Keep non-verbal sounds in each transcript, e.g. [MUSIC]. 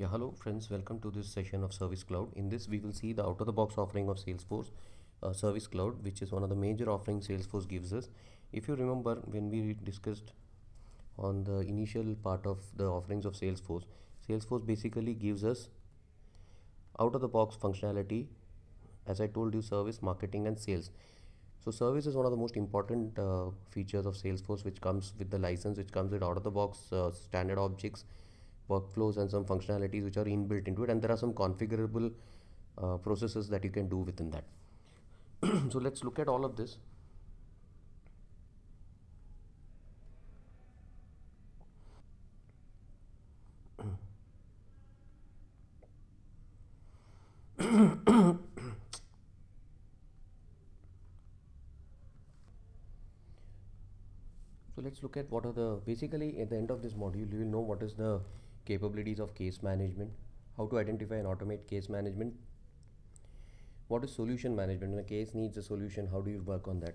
yeah hello friends welcome to this session of service cloud in this we will see the out-of-the-box offering of salesforce uh, service cloud which is one of the major offerings salesforce gives us if you remember when we discussed on the initial part of the offerings of salesforce salesforce basically gives us out-of-the-box functionality as i told you service marketing and sales so service is one of the most important uh, features of salesforce which comes with the license which comes with out-of-the-box uh, standard objects workflows and some functionalities which are inbuilt into it and there are some configurable uh, processes that you can do within that [CLEARS THROAT] so let's look at all of this [CLEARS THROAT] so let's look at what are the basically at the end of this module you will know what is the capabilities of case management, how to identify and automate case management, what is solution management, when a case needs a solution, how do you work on that,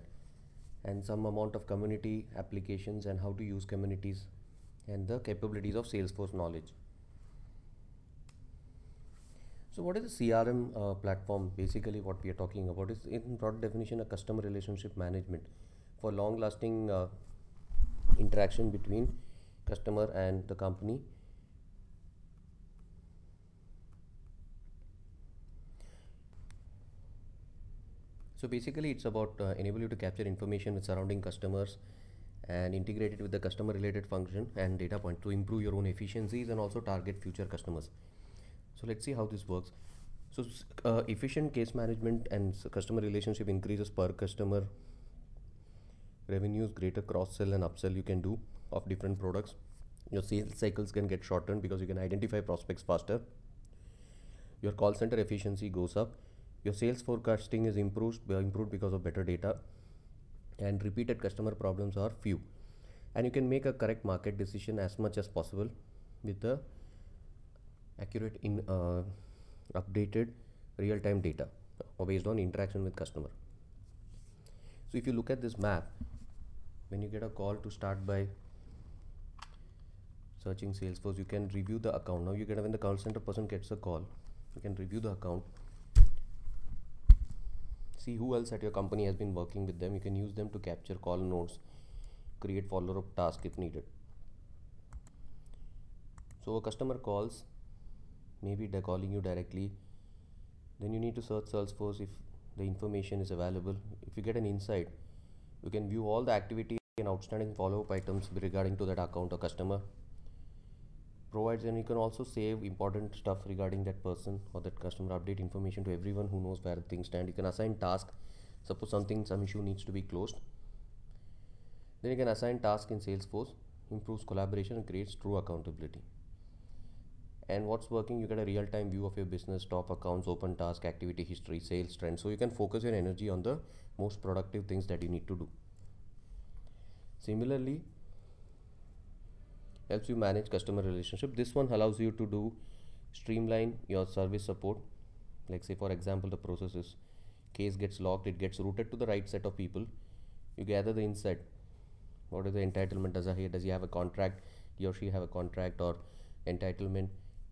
and some amount of community applications and how to use communities, and the capabilities of Salesforce knowledge. So what is a CRM uh, platform? Basically what we are talking about is in broad definition a customer relationship management for long lasting uh, interaction between customer and the company So basically it's about uh, enable you to capture information with surrounding customers and integrate it with the customer related function and data point to improve your own efficiencies and also target future customers. So let's see how this works. So uh, efficient case management and customer relationship increases per customer revenues, greater cross sell and upsell you can do of different products. Your sales cycles can get shortened because you can identify prospects faster. Your call center efficiency goes up your sales forecasting is improved uh, improved because of better data and repeated customer problems are few and you can make a correct market decision as much as possible with the accurate in uh, updated real-time data or based on interaction with customer so if you look at this map when you get a call to start by searching salesforce you can review the account now you get when the call center person gets a call you can review the account see who else at your company has been working with them you can use them to capture call nodes create follow-up task if needed so a customer calls maybe they're calling you directly then you need to search salesforce if the information is available if you get an insight you can view all the activity and outstanding follow-up items regarding to that account or customer provides and you can also save important stuff regarding that person or that customer update information to everyone who knows where things stand you can assign task suppose something some issue needs to be closed then you can assign task in salesforce improves collaboration and creates true accountability and what's working you get a real-time view of your business top accounts open task activity history sales trends so you can focus your energy on the most productive things that you need to do similarly helps you manage customer relationship this one allows you to do streamline your service support like say for example the process is case gets locked it gets routed to the right set of people you gather the insight what is the entitlement does he does he have a contract he or she have a contract or entitlement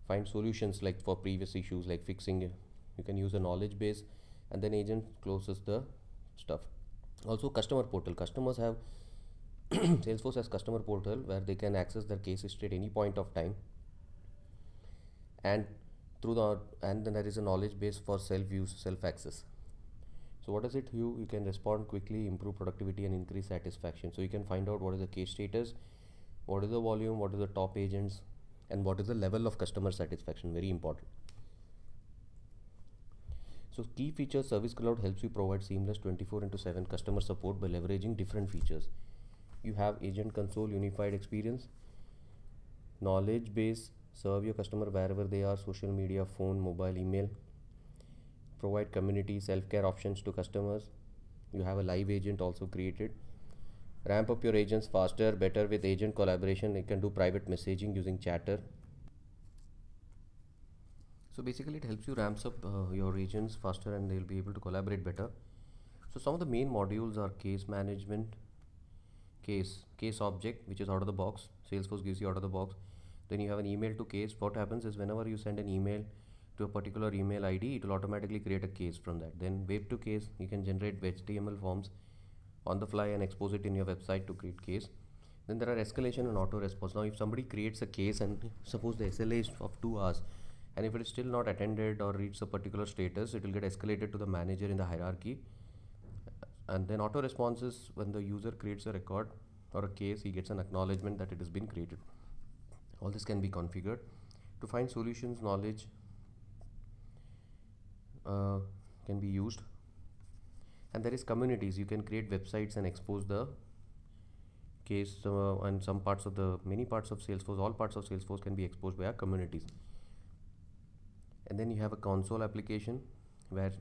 find solutions like for previous issues like fixing you can use a knowledge base and then agent closes the stuff also customer portal customers have [CLEARS THROAT] Salesforce has customer portal where they can access their case history at any point of time. And through the and then there is a knowledge base for self use, self access. So what does it do? You can respond quickly, improve productivity, and increase satisfaction. So you can find out what is the case status, what is the volume, what is the top agents, and what is the level of customer satisfaction. Very important. So key features Service Cloud helps you provide seamless 24 into 7 customer support by leveraging different features you have agent console unified experience knowledge base serve your customer wherever they are social media phone mobile email provide community self-care options to customers you have a live agent also created ramp up your agents faster better with agent collaboration you can do private messaging using chatter so basically it helps you ramps up uh, your agents faster and they'll be able to collaborate better so some of the main modules are case management case case object which is out of the box salesforce gives you out of the box then you have an email to case what happens is whenever you send an email to a particular email id it will automatically create a case from that then web to case you can generate html forms on the fly and expose it in your website to create case then there are escalation and auto response now if somebody creates a case and suppose the sla is of 2 hours and if it is still not attended or reached a particular status it will get escalated to the manager in the hierarchy and then auto response is when the user creates a record or a case he gets an acknowledgement that it has been created all this can be configured to find solutions knowledge uh, can be used and there is communities you can create websites and expose the case uh, and some parts of the many parts of salesforce all parts of salesforce can be exposed by communities and then you have a console application where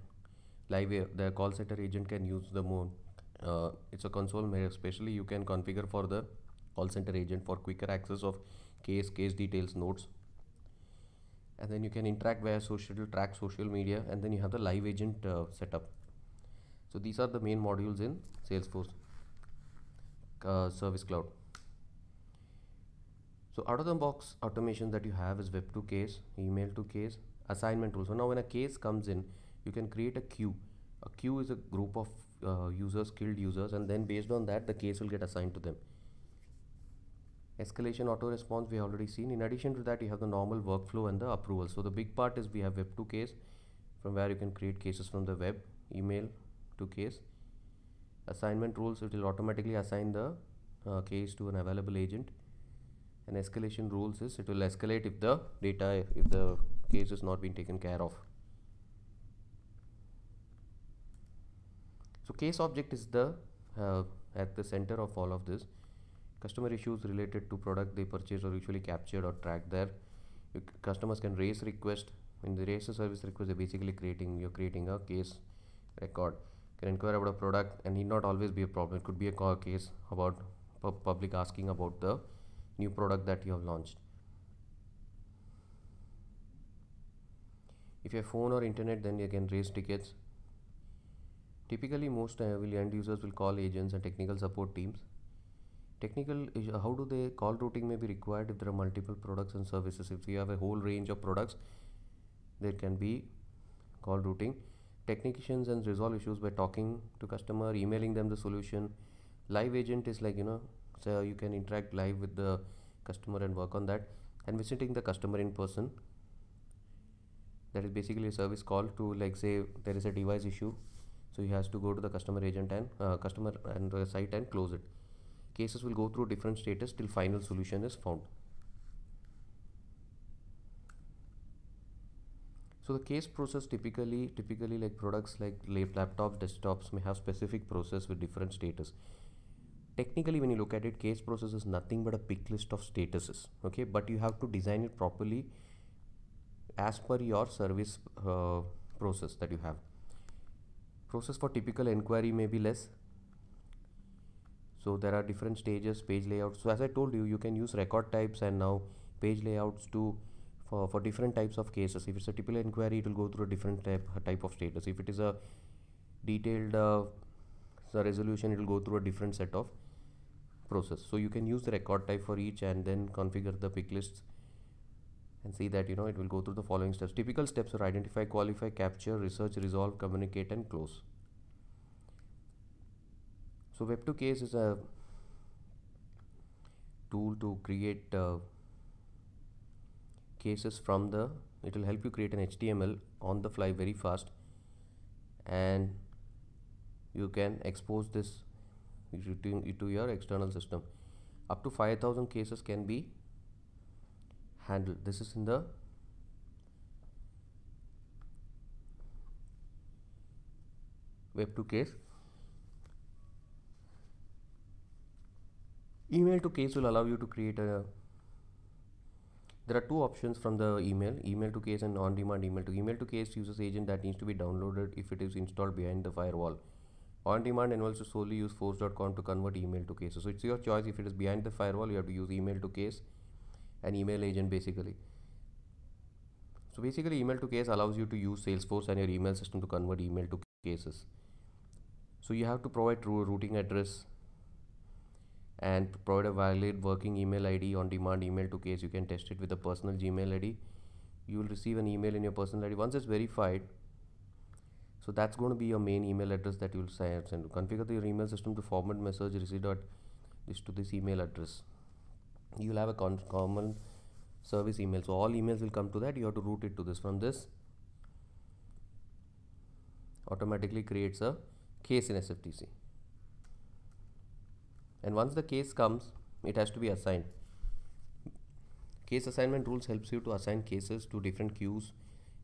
Live the, call center agent can use the moon uh, it's a console where especially you can configure for the call center agent for quicker access of case case details notes and then you can interact via social track social media and then you have the live agent uh, setup so these are the main modules in salesforce uh, service cloud so out of the box automation that you have is web to case email to case assignment rules so now when a case comes in you can create a queue a queue is a group of uh, users skilled users and then based on that the case will get assigned to them escalation auto response we have already seen in addition to that you have the normal workflow and the approval so the big part is we have web2 case from where you can create cases from the web email to case assignment rules it will automatically assign the uh, case to an available agent and escalation rules is it will escalate if the data if the case is not being taken care of So case object is the uh, at the center of all of this. Customer issues related to product they purchase are usually captured or tracked there. customers can raise request. When they raise a service request, they're basically creating you're creating a case record. Can inquire about a product and need not always be a problem. It could be a case about public asking about the new product that you have launched. If you have phone or internet, then you can raise tickets Typically most uh, will end users will call agents and technical support teams. Technical, uh, how do they, call routing may be required if there are multiple products and services. If you have a whole range of products, there can be call routing. Technicians and resolve issues by talking to customer, emailing them the solution. Live agent is like, you know, so you can interact live with the customer and work on that. And visiting the customer in person, that is basically a service call to like say there is a device issue so he has to go to the customer agent and uh, customer and the site and close it cases will go through different status till final solution is found so the case process typically typically like products like laptops desktops may have specific process with different status technically when you look at it case process is nothing but a pick list of statuses okay but you have to design it properly as per your service uh, process that you have Process for typical inquiry may be less. So there are different stages, page layout. So as I told you, you can use record types and now page layouts to for, for different types of cases. If it's a typical inquiry, it will go through a different type, type of status. If it is a detailed uh, so resolution, it will go through a different set of process. So you can use the record type for each and then configure the pick lists and see that you know it will go through the following steps. Typical steps are identify, qualify, capture, research, resolve, communicate and close. So Web2Case is a tool to create uh, cases from the it will help you create an HTML on the fly very fast and you can expose this to your external system up to 5000 cases can be handled this is in the web2 case Email to case will allow you to create a there are two options from the email email to case and on-demand email to email to case uses agent that needs to be downloaded if it is installed behind the firewall on-demand enables to solely use force.com to convert email to case so it's your choice if it is behind the firewall you have to use email to case and email agent basically so basically email to case allows you to use salesforce and your email system to convert email to cases so you have to provide routing address and provide a valid working email ID on demand email to case you can test it with a personal Gmail ID you will receive an email in your personal ID once it's verified so that's going to be your main email address that you'll send configure your email system to format message received dot this to this email address you'll have a common service email so all emails will come to that you have to route it to this from this automatically creates a case in SFTC and once the case comes it has to be assigned case assignment rules helps you to assign cases to different queues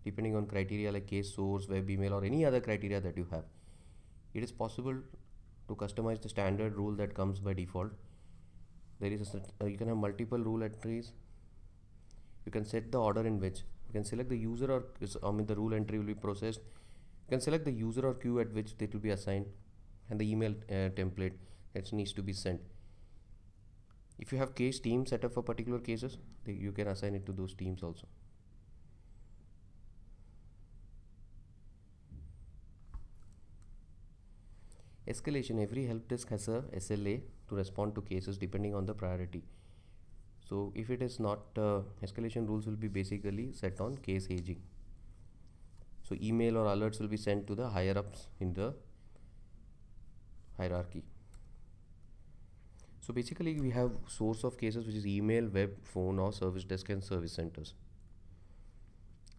depending on criteria like case source web email or any other criteria that you have it is possible to customize the standard rule that comes by default there is a, uh, you can have multiple rule entries you can set the order in which you can select the user or I mean the rule entry will be processed you can select the user or queue at which they will be assigned and the email uh, template that needs to be sent if you have case team set up for particular cases you can assign it to those teams also escalation every help desk has a SLA to respond to cases depending on the priority so if it is not uh, escalation rules will be basically set on case aging so email or alerts will be sent to the higher ups in the hierarchy so basically we have source of cases which is email, web, phone or service desk and service centers.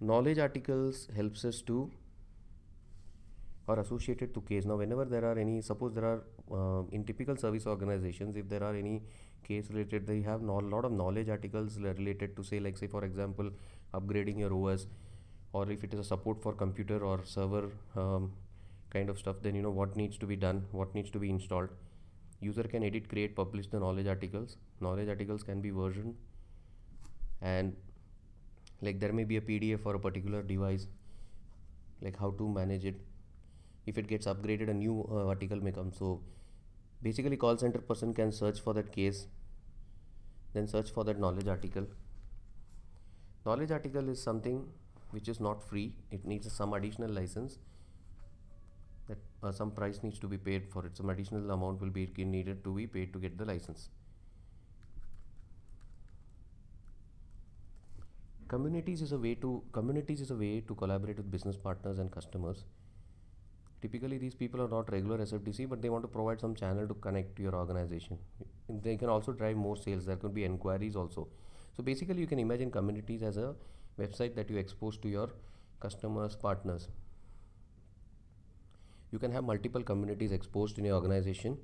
Knowledge articles helps us to or associated to case. Now whenever there are any, suppose there are uh, in typical service organizations, if there are any case related, they have a no, lot of knowledge articles related to say like say for example upgrading your OS or if it is a support for computer or server um, kind of stuff then you know what needs to be done what needs to be installed user can edit create publish the knowledge articles knowledge articles can be versioned and like there may be a pdf for a particular device like how to manage it if it gets upgraded a new uh, article may come so basically call center person can search for that case then search for that knowledge article knowledge article is something which is not free it needs some additional license that uh, some price needs to be paid for it some additional amount will be needed to be paid to get the license communities is a way to communities is a way to collaborate with business partners and customers typically these people are not regular sftc but they want to provide some channel to connect to your organization they can also drive more sales there could be inquiries also so basically you can imagine communities as a website that you expose to your customers partners you can have multiple communities exposed in your organization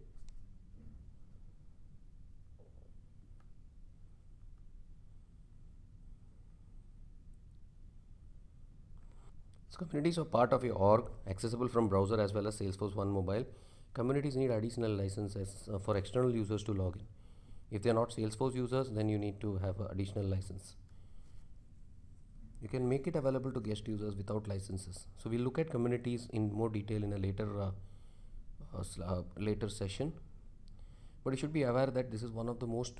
so communities are part of your org accessible from browser as well as salesforce one mobile communities need additional licenses uh, for external users to log in if they are not salesforce users then you need to have additional license you can make it available to guest users without licenses. So we'll look at communities in more detail in a later uh, uh, uh, later session. But you should be aware that this is one of the most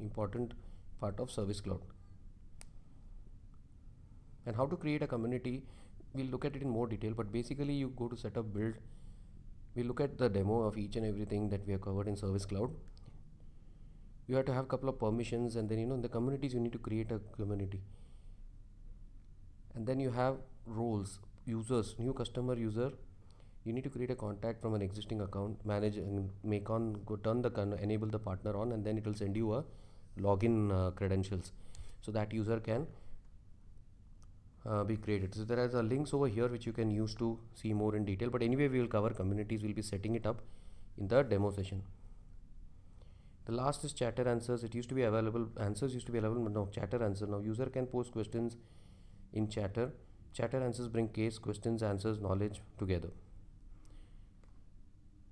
important part of Service Cloud. And how to create a community, we'll look at it in more detail. But basically, you go to setup, build. We look at the demo of each and everything that we have covered in Service Cloud. You have to have a couple of permissions, and then you know in the communities you need to create a community and then you have roles users new customer user you need to create a contact from an existing account manage and make on go turn the enable the partner on and then it will send you a login uh, credentials so that user can uh, be created so there is a links over here which you can use to see more in detail but anyway we will cover communities we'll be setting it up in the demo session the last is chatter answers it used to be available answers used to be available but no chatter answer now user can post questions in chatter, chatter answers bring case, questions, answers, knowledge together.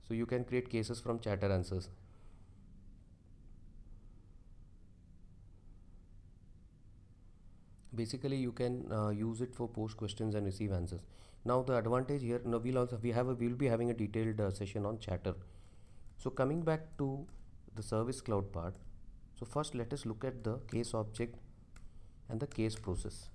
So you can create cases from chatter answers. Basically, you can uh, use it for post questions and receive answers. Now the advantage here, now we'll also we have a, we'll be having a detailed uh, session on chatter. So coming back to the service cloud part. So first let us look at the case object and the case process.